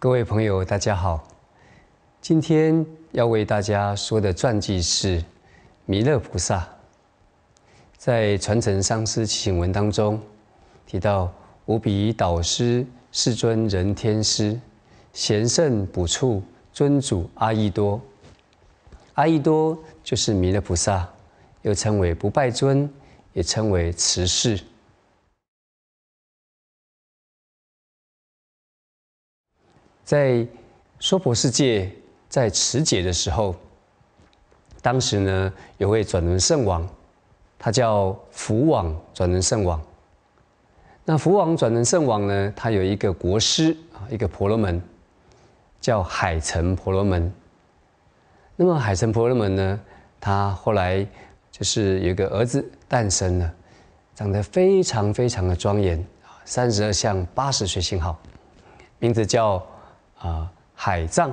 各位朋友，大家好。今天要为大家说的传记是弥勒菩萨。在传承上师请文当中提到，无比导师世尊人天师，贤圣补处尊主阿逸多。阿逸多就是弥勒菩萨，又称为不拜尊，也称为慈氏。在娑婆世界在持戒的时候，当时呢有位转轮圣王，他叫福王转轮圣王。那福王转轮圣王呢，他有一个国师啊，一个婆罗门叫海城婆罗门。那么海城婆罗门呢，他后来就是有一个儿子诞生了，长得非常非常的庄严啊，三十二相八十岁相好，名字叫。啊，海藏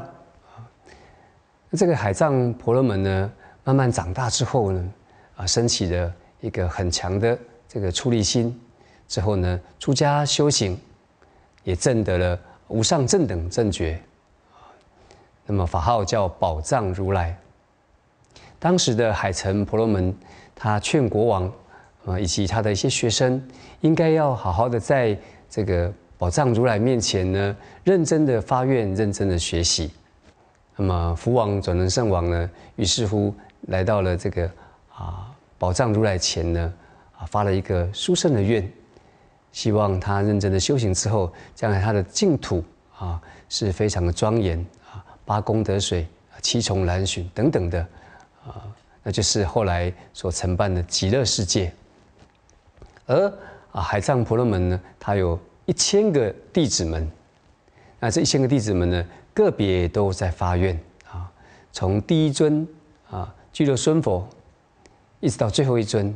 这个海藏婆罗门呢，慢慢长大之后呢，啊，升起了一个很强的这个出离心，之后呢，出家修行，也证得了无上正等正觉，那么法号叫宝藏如来。当时的海城婆罗门，他劝国王，啊，以及他的一些学生，应该要好好的在这个。宝藏如来面前呢，认真的发愿，认真的学习。那么福王转轮圣王呢，于是乎来到了这个啊宝藏如来前呢，啊发了一个殊胜的愿，希望他认真的修行之后，将来他的净土啊是非常的庄严啊，八功德水、七重蓝寻等等的啊，那就是后来所承办的极乐世界。而啊海藏婆罗门呢，他有。一千个弟子们，那这一千个弟子们呢？个别都在发愿啊，从第一尊啊拘留孙佛，一直到最后一尊，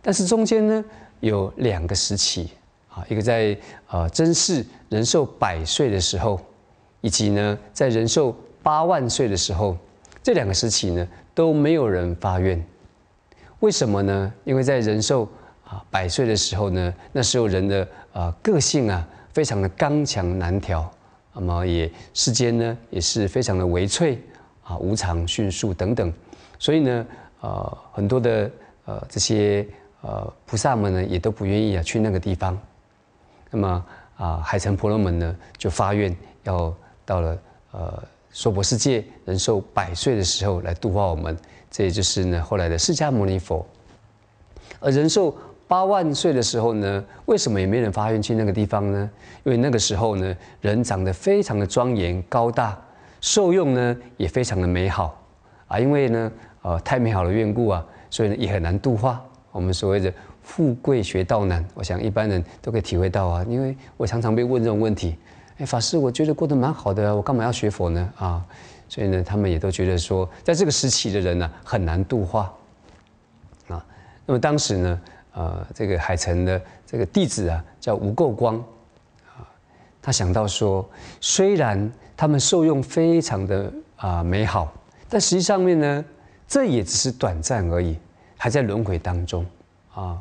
但是中间呢有两个时期啊，一个在啊真是人寿百岁的时候，以及呢在人寿八万岁的时候，这两个时期呢都没有人发愿，为什么呢？因为在人寿百岁的时候呢，那时候人的啊个性啊非常的刚强难调，那么也世间呢也是非常的微脆啊无常迅速等等，所以呢呃很多的呃这些呃菩萨们呢也都不愿意啊去那个地方，那么啊海城婆罗门呢就发愿要到了呃娑婆世界人寿百岁的时候来度化我们，这也就是呢后来的释迦牟尼佛，而人寿。八万岁的时候呢，为什么也没人发愿去那个地方呢？因为那个时候呢，人长得非常的庄严高大，受用呢也非常的美好啊。因为呢，呃，太美好的缘故啊，所以呢也很难度化。我们所谓的富贵学道难，我想一般人都可以体会到啊。因为我常常被问这种问题，哎，法师，我觉得过得蛮好的，我干嘛要学佛呢？啊，所以呢，他们也都觉得说，在这个时期的人呢，很难度化啊。那么当时呢？呃，这个海城的这个弟子啊，叫无垢光，啊，他想到说，虽然他们受用非常的啊美好，但实际上面呢，这也只是短暂而已，还在轮回当中，啊，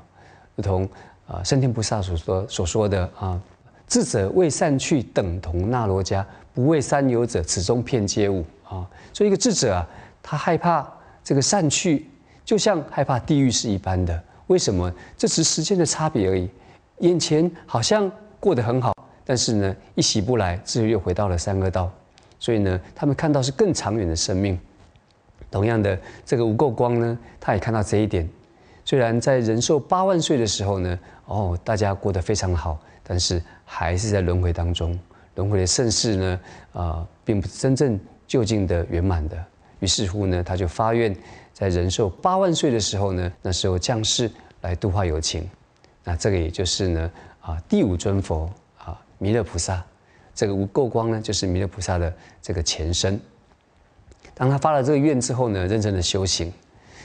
如同啊，圣天菩萨所说所说的啊，智者未散去，等同那罗家，不为三有者，此中片皆无啊。所以一个智者啊，他害怕这个散去，就像害怕地狱是一般的。为什么这只是时间的差别而已？眼前好像过得很好，但是呢，一洗不来，自后又回到了三恶道。所以呢，他们看到是更长远的生命。同样的，这个无垢光呢，他也看到这一点。虽然在人寿八万岁的时候呢，哦，大家过得非常好，但是还是在轮回当中。轮回的盛世呢，啊，并不是真正究竟的圆满的。于是乎呢，他就发愿。在人寿八万岁的时候呢，那时候降世来度化有情，那这个也就是呢啊第五尊佛啊弥勒菩萨，这个无垢光呢就是弥勒菩萨的这个前身。当他发了这个愿之后呢，认真的修行，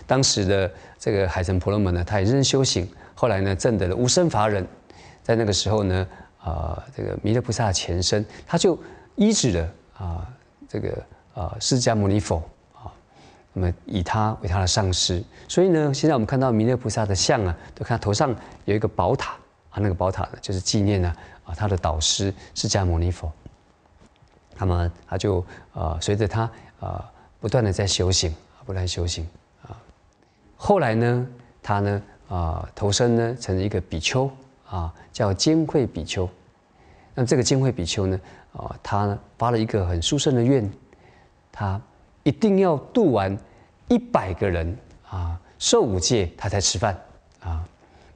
当时的这个海神婆罗门呢，他也认真修行，后来呢证得了无生法忍，在那个时候呢啊这个弥勒菩萨的前身，他就医治了啊这个啊释迦牟尼佛。那么以他为他的上师，所以呢，现在我们看到弥勒菩萨的像啊，都看头上有一个宝塔啊，那个宝塔呢，就是纪念呢啊他的导师释迦牟尼佛。那么他就呃随着他呃不断的在修行，不断修行啊，后来呢，他呢啊投身呢成了一个比丘啊，叫金惠比丘。那这个金惠比丘呢啊，他发了一个很殊胜的愿，他。一定要渡完一百个人啊，受五戒他才吃饭啊。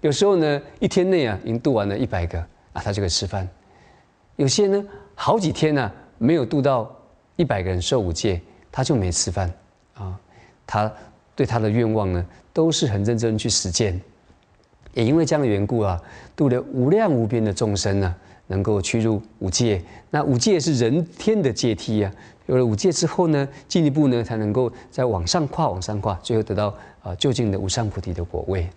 有时候呢，一天内啊，已经渡完了一百个啊，他就可以吃饭。有些呢，好几天呢，没有渡到一百个人受五戒，他就没吃饭啊。他对他的愿望呢，都是很认真去实践。也因为这样的缘故啊，渡了无量无边的众生呢。能够屈入五界，那五界是人天的阶梯啊。有了五界之后呢，进一步呢才能够再往上跨，往上跨，最后得到啊究竟的无上菩提的果位。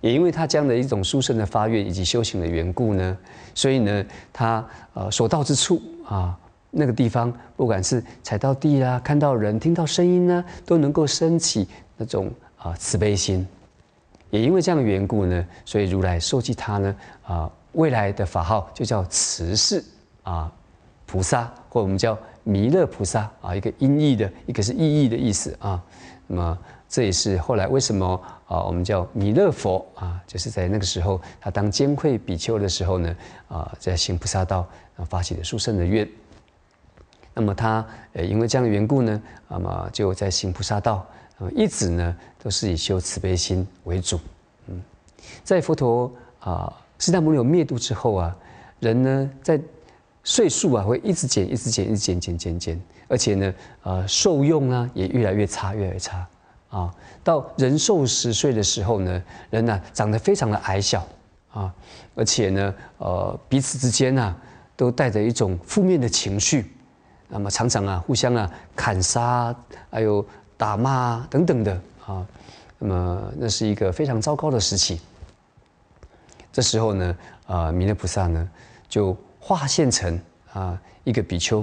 也因为他这样的一种殊胜的发愿以及修行的缘故呢，所以呢，他呃所到之处啊，那个地方不管是踩到地啦，看到人，听到声音呢，都能够升起那种啊慈悲心。也因为这样的缘故呢，所以如来授记他呢啊。未来的法号就叫慈氏啊，菩萨，或我们叫弥勒菩萨啊，一个音译的一个是意译的意思啊。那么这也是后来为什么啊，我们叫弥勒佛啊，就是在那个时候他当兼会比丘的时候呢啊，在行菩萨道啊发起的殊胜的愿。那么他呃因为这样的缘故呢，那么就在行菩萨道一直呢都是以修慈悲心为主。嗯，在佛陀啊。释迦牟尼有灭度之后啊，人呢在岁数啊会一直减，一直减，一直减，减减减，而且呢，呃，受用啊也越来越差，越来越差啊。到人寿十岁的时候呢，人呢长得非常的矮小啊，而且呢，呃，彼此之间呢都带着一种负面的情绪，那么常常啊互相啊砍杀，还有打骂啊、等等的啊，那么那是一个非常糟糕的时期。这时候呢，啊，弥勒菩萨呢就化现成啊一个比丘，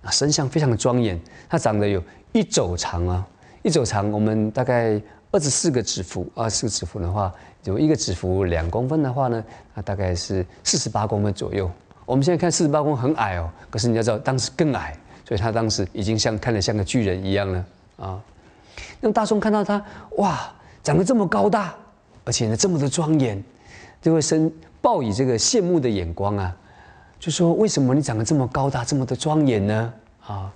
啊，身相非常的庄严，他长得有一肘长啊，一肘长，我们大概二十四个指幅，二十个指幅的话，有一个指幅两公分的话呢，那大概是四十八公分左右。我们现在看四十八公很矮哦，可是你要知道当时更矮，所以他当时已经像看得像个巨人一样了啊。那大众看到他，哇，长得这么高大，而且呢这么的庄严。就会生抱以这个羡慕的眼光啊，就说为什么你长得这么高大，这么的庄严呢？啊，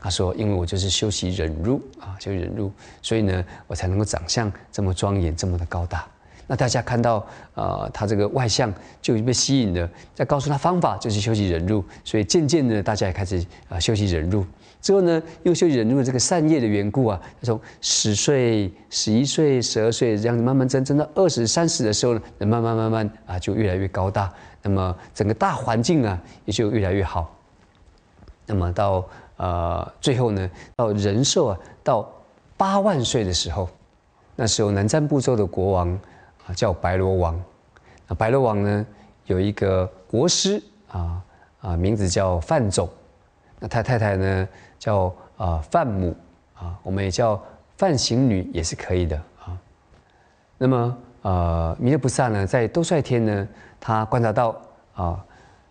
他说：因为我就是修习忍辱啊，修忍辱，所以呢，我才能够长相这么庄严，这么的高大。那大家看到，呃，他这个外向就被吸引了，再告诉他方法，就是修习忍辱。所以渐渐的，大家也开始啊修习忍辱。之后呢，因为修习忍辱这个善业的缘故啊，从十岁、十一岁、十二岁这样子慢慢增增到二十三十的时候呢，慢慢慢慢啊就越来越高大。那么整个大环境呢也就越来越好。那么到呃最后呢，到人寿啊到八万岁的时候，那时候南瞻部洲的国王。叫白罗王，那白罗王呢有一个国师啊啊，名字叫范总，那他太太呢叫啊范母啊，我们也叫范行女也是可以的啊。那么呃，弥勒菩萨呢，在兜率天呢，他观察到啊，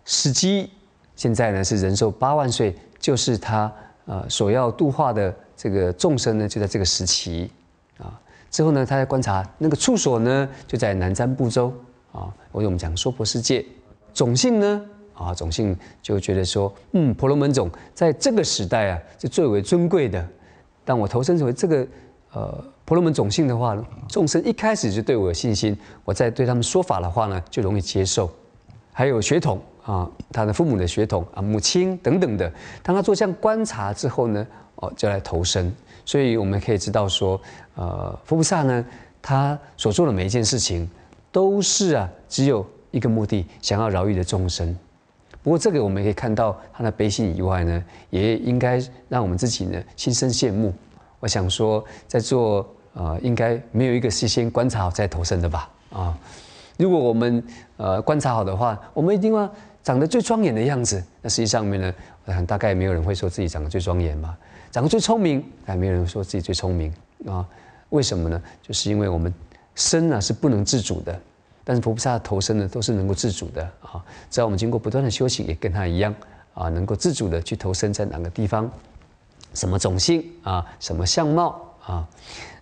时机现在呢是人寿八万岁，就是他呃所要度化的这个众生呢，就在这个时期。之后呢，他在观察那个处所呢，就在南瞻部洲啊。我跟我们讲娑婆世界，种姓呢啊，种姓就觉得说，嗯，婆罗门种在这个时代啊是最为尊贵的。但我投身成为这个呃婆罗门种姓的话，呢，众生一开始就对我有信心，我在对他们说法的话呢就容易接受。还有血统啊，他的父母的血统啊，母亲等等的。当他做这样观察之后呢，哦，就来投身。所以我们可以知道说，呃，佛菩萨呢，他所做的每一件事情，都是啊，只有一个目的，想要饶益的众生。不过这个我们可以看到他的悲心以外呢，也应该让我们自己呢心生羡慕。我想说，在做呃，应该没有一个事先观察好再投身的吧？啊，如果我们呃观察好的话，我们一定要长得最庄严的样子。那实际上面呢？大概没有人会说自己长得最庄严吧？长得最聪明，但没有人说自己最聪明啊？为什么呢？就是因为我们生啊是不能自主的，但是佛菩萨的投身呢都是能够自主的啊。只要我们经过不断的修行，也跟他一样啊，能够自主的去投身在哪个地方，什么种姓啊，什么相貌啊。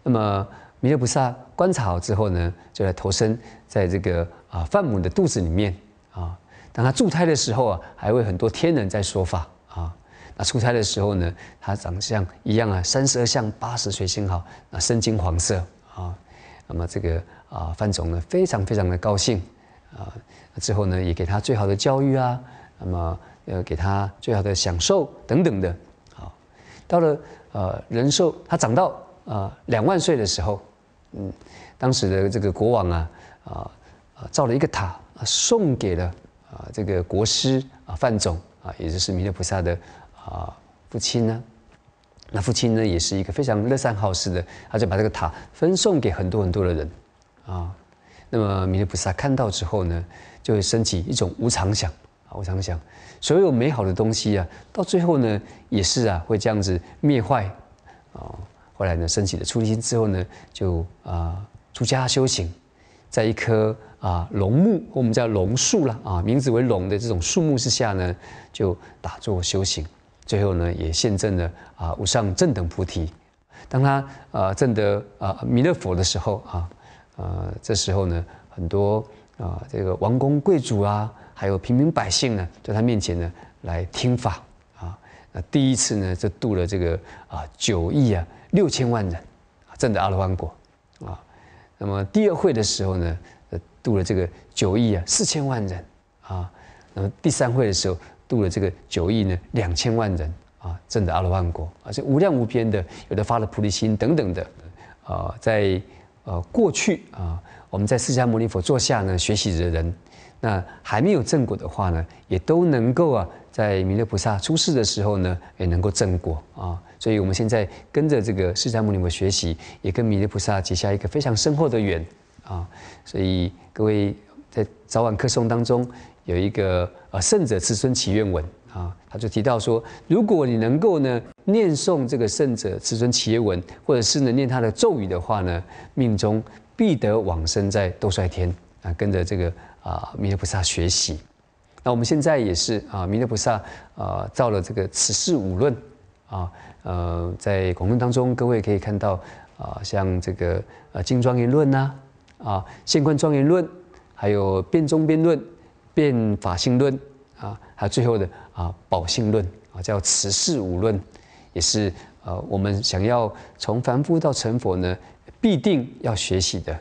那么弥勒菩萨观察好之后呢，就来投身在这个啊范母的肚子里面啊。当他助胎的时候啊，还会很多天人在说法。啊，那出差的时候呢，他长相一样啊，三十二相，八十岁星好，啊，身金黄色啊，那么这个啊范总呢非常非常的高兴啊，之后呢也给他最好的教育啊，那么呃给他最好的享受等等的，好，到了呃人寿他长到啊两万岁的时候，嗯，当时的这个国王啊啊啊造了一个塔啊送给了啊这个国师啊范总。啊，也就是弥勒菩萨的啊父亲呢，那父亲呢也是一个非常乐善好施的，他就把这个塔分送给很多很多的人，啊，那么弥勒菩萨看到之后呢，就会升起一种无常想啊，无常想，所有美好的东西啊，到最后呢也是啊会这样子灭坏，啊，后来呢，升起了初心之后呢，就啊出家修行，在一棵。啊，龙木，我们叫龙树了啊，名字为龙的这种树木之下呢，就打坐修行，最后呢也现证了啊，无上正等菩提。当他啊证得啊弥勒佛的时候啊，呃这时候呢，很多啊这个王公贵族啊，还有平民百姓呢，在他面前呢来听法啊。那第一次呢，就度了这个啊九亿啊六千万人证得阿罗汉果啊。那么第二会的时候呢？度了这个九亿啊四千万人啊，那么第三会的时候度了这个九亿呢两千万人啊证的阿罗汉果啊，这无量无边的，有的发了菩提心等等的，啊在呃过去啊我们在释迦牟尼佛座下呢学习的人，那还没有正果的话呢，也都能够啊在弥勒菩萨出世的时候呢也能够正果啊，所以我们现在跟着这个释迦牟尼佛学习，也跟弥勒菩萨结下一个非常深厚的缘。啊，所以各位在早晚课诵当中有一个呃圣者慈尊祈愿文啊，他就提到说，如果你能够呢念诵这个圣者慈尊祈愿文，或者是能念他的咒语的话呢，命中必得往生在斗率天啊，跟着这个啊弥勒菩萨学习。那我们现在也是啊弥勒菩萨啊造了这个慈氏五论啊，呃，在广论当中各位可以看到啊，像这个呃金庄严论呐。啊，现官庄严论，还有变中辩论，变法性论啊，还有最后的啊宝性论啊，叫慈事五论，也是呃我们想要从凡夫到成佛呢，必定要学习的。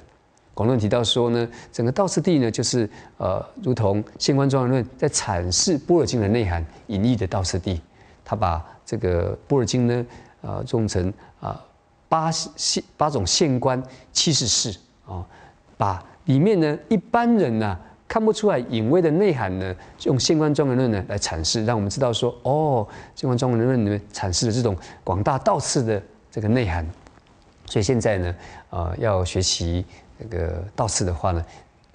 广论提到说呢，整个道次第呢，就是呃，如同现观庄严论在阐释般若经的内涵隐逸的道次第，他把这个般若经呢啊，纵成啊八系八种现观七十四啊。把里面呢一般人呢看不出来隐微的内涵呢，用现观庄严论呢来阐释，让我们知道说哦，现观庄严论里面阐释的这种广大道次的这个内涵。所以现在呢，呃，要学习这个道次的话呢，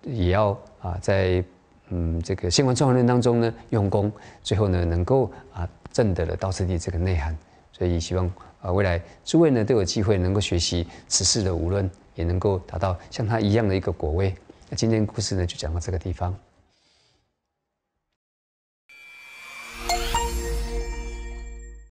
也要啊在嗯这个现观庄严论当中呢用功，最后呢能够啊证得了道次的这个内涵。所以希望啊未来诸位呢都有机会能够学习此事的无论。也能够达到像他一样的一个果味。今天故事呢，就讲到这个地方。